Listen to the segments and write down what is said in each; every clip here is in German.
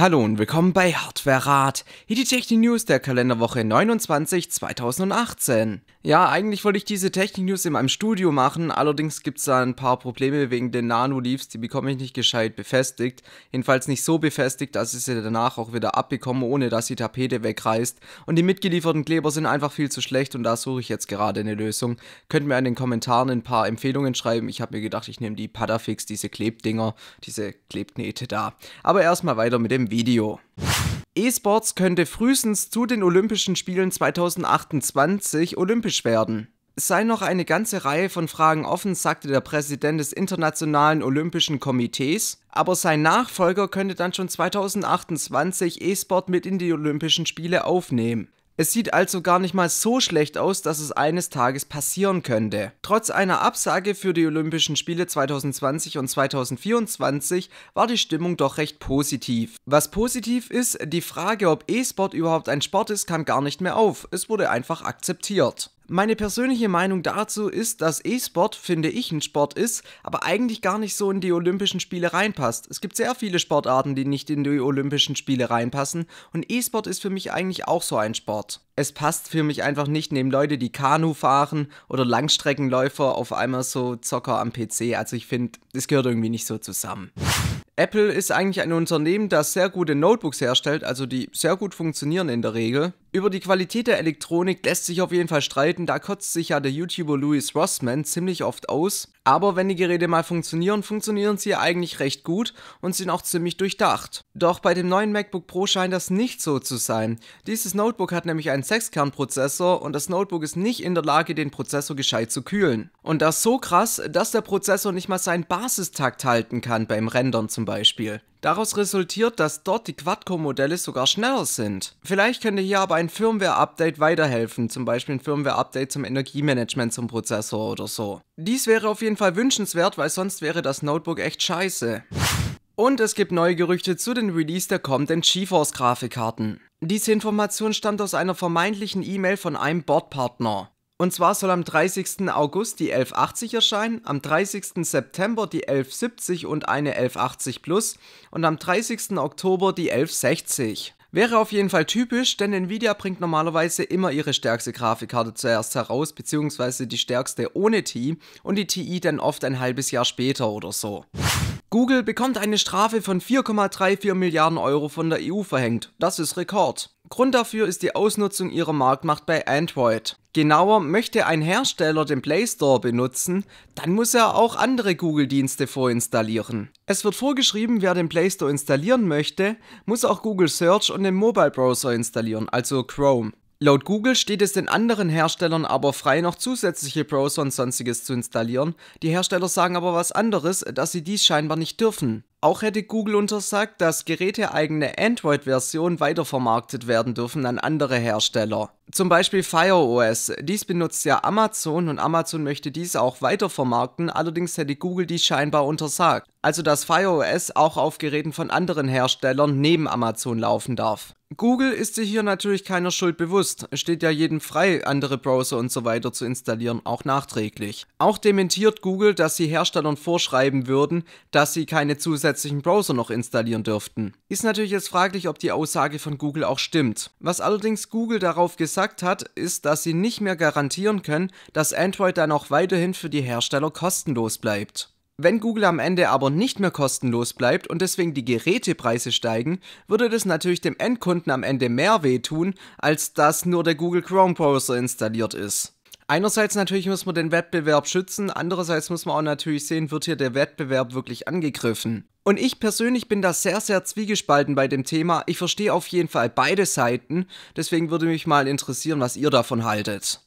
Hallo und willkommen bei Hardware Rat. Hier die Technik News der Kalenderwoche 29 2018. Ja, eigentlich wollte ich diese Technik News in meinem Studio machen, allerdings gibt es da ein paar Probleme wegen den Nano Leaves, die bekomme ich nicht gescheit befestigt. Jedenfalls nicht so befestigt, dass ich sie danach auch wieder abbekomme, ohne dass die Tapete wegreißt. Und die mitgelieferten Kleber sind einfach viel zu schlecht und da suche ich jetzt gerade eine Lösung. Könnt mir in den Kommentaren ein paar Empfehlungen schreiben. Ich habe mir gedacht, ich nehme die Padafix, diese Klebdinger, diese Klebnähte da. Aber erstmal weiter mit dem Video. E-Sports könnte frühestens zu den Olympischen Spielen 2028 olympisch werden. Es sei noch eine ganze Reihe von Fragen offen, sagte der Präsident des Internationalen Olympischen Komitees, aber sein Nachfolger könnte dann schon 2028 E-Sport mit in die Olympischen Spiele aufnehmen. Es sieht also gar nicht mal so schlecht aus, dass es eines Tages passieren könnte. Trotz einer Absage für die Olympischen Spiele 2020 und 2024 war die Stimmung doch recht positiv. Was positiv ist, die Frage, ob E-Sport überhaupt ein Sport ist, kam gar nicht mehr auf. Es wurde einfach akzeptiert. Meine persönliche Meinung dazu ist, dass E-Sport, finde ich, ein Sport ist, aber eigentlich gar nicht so in die Olympischen Spiele reinpasst. Es gibt sehr viele Sportarten, die nicht in die Olympischen Spiele reinpassen und E-Sport ist für mich eigentlich auch so ein Sport. Es passt für mich einfach nicht neben Leute, die Kanu fahren oder Langstreckenläufer auf einmal so Zocker am PC. Also ich finde, es gehört irgendwie nicht so zusammen. Apple ist eigentlich ein Unternehmen, das sehr gute Notebooks herstellt, also die sehr gut funktionieren in der Regel. Über die Qualität der Elektronik lässt sich auf jeden Fall streiten, da kotzt sich ja der YouTuber Louis Rossman ziemlich oft aus. Aber wenn die Geräte mal funktionieren, funktionieren sie ja eigentlich recht gut und sind auch ziemlich durchdacht. Doch bei dem neuen MacBook Pro scheint das nicht so zu sein. Dieses Notebook hat nämlich einen 6-Kern-Prozessor und das Notebook ist nicht in der Lage, den Prozessor gescheit zu kühlen. Und das so krass, dass der Prozessor nicht mal seinen Basistakt halten kann beim Rendern zum Beispiel. Daraus resultiert, dass dort die Quadcore-Modelle sogar schneller sind. Vielleicht könnte hier aber ein Firmware-Update weiterhelfen, zum Beispiel ein Firmware-Update zum Energiemanagement zum Prozessor oder so. Dies wäre auf jeden Fall wünschenswert, weil sonst wäre das Notebook echt scheiße. Und es gibt neue Gerüchte zu dem Release der kommenden GeForce-Grafikkarten. Diese Information stammt aus einer vermeintlichen E-Mail von einem Bordpartner. Und zwar soll am 30. August die 1180 erscheinen, am 30. September die 1170 und eine 1180 Plus und am 30. Oktober die 1160. Wäre auf jeden Fall typisch, denn Nvidia bringt normalerweise immer ihre stärkste Grafikkarte zuerst heraus, beziehungsweise die stärkste ohne TI und die TI dann oft ein halbes Jahr später oder so. Google bekommt eine Strafe von 4,34 Milliarden Euro von der EU verhängt. Das ist Rekord. Grund dafür ist die Ausnutzung ihrer Marktmacht bei Android. Genauer, möchte ein Hersteller den Play Store benutzen, dann muss er auch andere Google-Dienste vorinstallieren. Es wird vorgeschrieben, wer den Play Store installieren möchte, muss auch Google Search und den Mobile Browser installieren, also Chrome. Laut Google steht es den anderen Herstellern aber frei, noch zusätzliche Browser und sonstiges zu installieren. Die Hersteller sagen aber was anderes, dass sie dies scheinbar nicht dürfen. Auch hätte Google untersagt, dass geräteeigene Android-Versionen weitervermarktet werden dürfen an andere Hersteller. Zum Beispiel Fire OS. Dies benutzt ja Amazon und Amazon möchte dies auch weitervermarkten, allerdings hätte Google dies scheinbar untersagt. Also dass Fire OS auch auf Geräten von anderen Herstellern neben Amazon laufen darf. Google ist sich hier natürlich keiner Schuld bewusst. Es steht ja jedem frei, andere Browser und so weiter zu installieren, auch nachträglich. Auch dementiert Google, dass sie Herstellern vorschreiben würden, dass sie keine zusätzlichen Browser noch installieren dürften. Ist natürlich jetzt fraglich, ob die Aussage von Google auch stimmt. Was allerdings Google darauf gesagt hat, ist, dass sie nicht mehr garantieren können, dass Android dann auch weiterhin für die Hersteller kostenlos bleibt. Wenn Google am Ende aber nicht mehr kostenlos bleibt und deswegen die Gerätepreise steigen, würde das natürlich dem Endkunden am Ende mehr wehtun, als dass nur der Google Chrome Browser installiert ist. Einerseits natürlich muss man den Wettbewerb schützen, andererseits muss man auch natürlich sehen, wird hier der Wettbewerb wirklich angegriffen. Und ich persönlich bin da sehr, sehr zwiegespalten bei dem Thema. Ich verstehe auf jeden Fall beide Seiten, deswegen würde mich mal interessieren, was ihr davon haltet.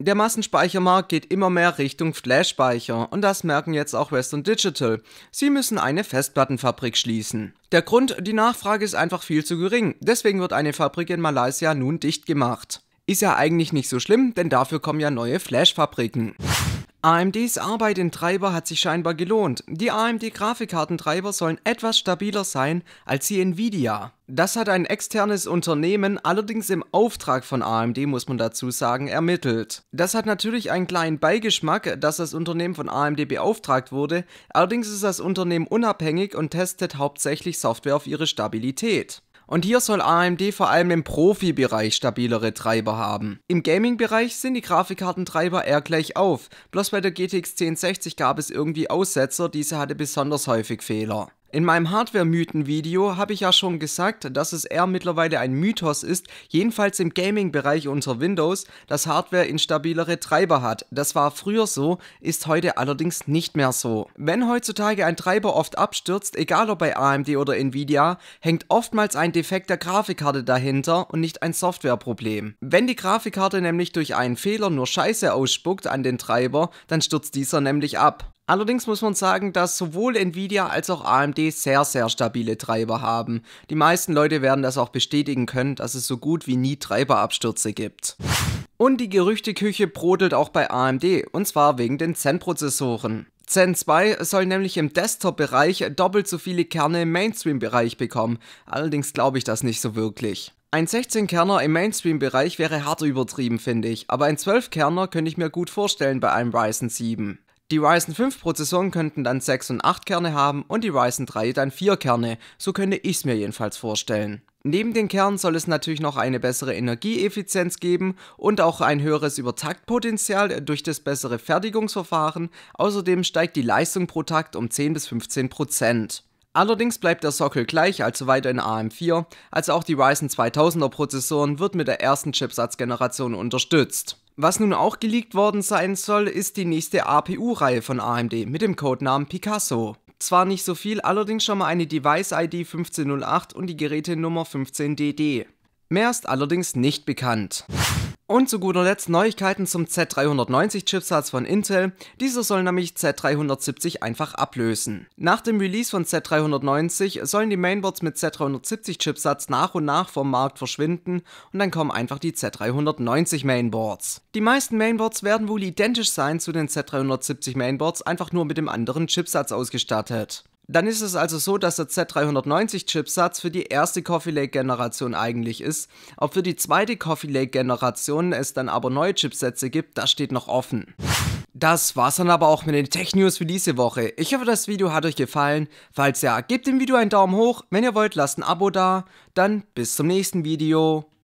Der Massenspeichermarkt geht immer mehr Richtung Flash-Speicher und das merken jetzt auch Western Digital. Sie müssen eine Festplattenfabrik schließen. Der Grund, die Nachfrage ist einfach viel zu gering, deswegen wird eine Fabrik in Malaysia nun dicht gemacht. Ist ja eigentlich nicht so schlimm, denn dafür kommen ja neue Flash-Fabriken. AMDs Arbeit in Treiber hat sich scheinbar gelohnt. Die AMD-Grafikkartentreiber sollen etwas stabiler sein als die Nvidia. Das hat ein externes Unternehmen, allerdings im Auftrag von AMD muss man dazu sagen, ermittelt. Das hat natürlich einen kleinen Beigeschmack, dass das Unternehmen von AMD beauftragt wurde, allerdings ist das Unternehmen unabhängig und testet hauptsächlich Software auf ihre Stabilität. Und hier soll AMD vor allem im Profibereich stabilere Treiber haben. Im Gaming-Bereich sind die Grafikkartentreiber eher gleich auf, bloß bei der GTX 1060 gab es irgendwie Aussetzer, diese hatte besonders häufig Fehler. In meinem Hardware-Mythen-Video habe ich ja schon gesagt, dass es eher mittlerweile ein Mythos ist, jedenfalls im Gaming-Bereich unter Windows, dass Hardware instabilere Treiber hat. Das war früher so, ist heute allerdings nicht mehr so. Wenn heutzutage ein Treiber oft abstürzt, egal ob bei AMD oder Nvidia, hängt oftmals ein Defekt der Grafikkarte dahinter und nicht ein Softwareproblem. Wenn die Grafikkarte nämlich durch einen Fehler nur Scheiße ausspuckt an den Treiber, dann stürzt dieser nämlich ab. Allerdings muss man sagen, dass sowohl Nvidia als auch AMD sehr, sehr stabile Treiber haben. Die meisten Leute werden das auch bestätigen können, dass es so gut wie nie Treiberabstürze gibt. Und die Gerüchteküche brodelt auch bei AMD, und zwar wegen den Zen-Prozessoren. Zen 2 soll nämlich im Desktop-Bereich doppelt so viele Kerne im Mainstream-Bereich bekommen. Allerdings glaube ich das nicht so wirklich. Ein 16-Kerner im Mainstream-Bereich wäre hart übertrieben, finde ich, aber ein 12-Kerner könnte ich mir gut vorstellen bei einem Ryzen 7. Die Ryzen 5 Prozessoren könnten dann 6 und 8 Kerne haben und die Ryzen 3 dann 4 Kerne, so könnte ich es mir jedenfalls vorstellen. Neben den Kernen soll es natürlich noch eine bessere Energieeffizienz geben und auch ein höheres Übertaktpotenzial durch das bessere Fertigungsverfahren. Außerdem steigt die Leistung pro Takt um 10 bis 15 Prozent. Allerdings bleibt der Sockel gleich, also weiter in AM4, also auch die Ryzen 2000er Prozessoren wird mit der ersten Chipsatzgeneration unterstützt. Was nun auch geleakt worden sein soll, ist die nächste APU-Reihe von AMD mit dem Codenamen Picasso. Zwar nicht so viel, allerdings schon mal eine Device-ID 1508 und die Gerätenummer 15DD. Mehr ist allerdings nicht bekannt. Und zu guter Letzt Neuigkeiten zum Z390 Chipsatz von Intel. Dieser soll nämlich Z370 einfach ablösen. Nach dem Release von Z390 sollen die Mainboards mit Z370 Chipsatz nach und nach vom Markt verschwinden und dann kommen einfach die Z390 Mainboards. Die meisten Mainboards werden wohl identisch sein zu den Z370 Mainboards, einfach nur mit dem anderen Chipsatz ausgestattet. Dann ist es also so, dass der Z390-Chipsatz für die erste Coffee Lake-Generation eigentlich ist. Ob für die zweite Coffee Lake-Generation es dann aber neue Chipsätze gibt, das steht noch offen. Das war's dann aber auch mit den Tech News für diese Woche. Ich hoffe, das Video hat euch gefallen. Falls ja, gebt dem Video einen Daumen hoch. Wenn ihr wollt, lasst ein Abo da. Dann bis zum nächsten Video.